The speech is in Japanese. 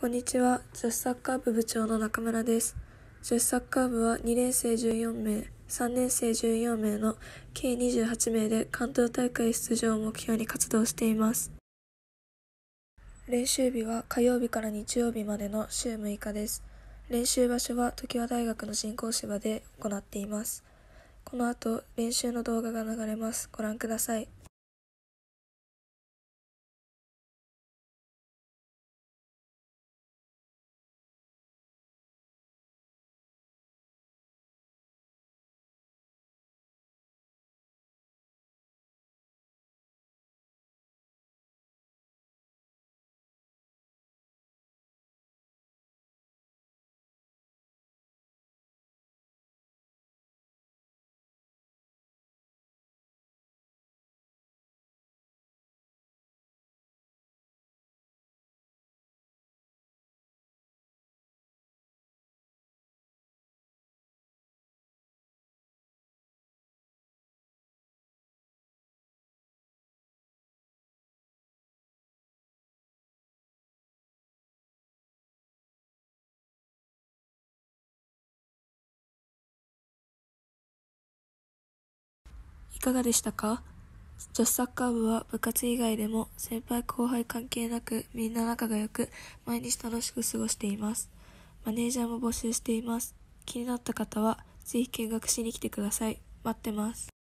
こんにちは。女子サッカー部部長の中村です。女子サッカー部は2年生14名、3年生14名の計28名で関東大会出場を目標に活動しています。練習日は火曜日から日曜日までの週6日です。練習場所は常盤大学の人工芝で行っています。この後、練習の動画が流れます。ご覧ください。いかがでしたか女子サッカー部は部活以外でも先輩後輩関係なくみんな仲が良く毎日楽しく過ごしています。マネージャーも募集しています。気になった方はぜひ見学しに来てください。待ってます。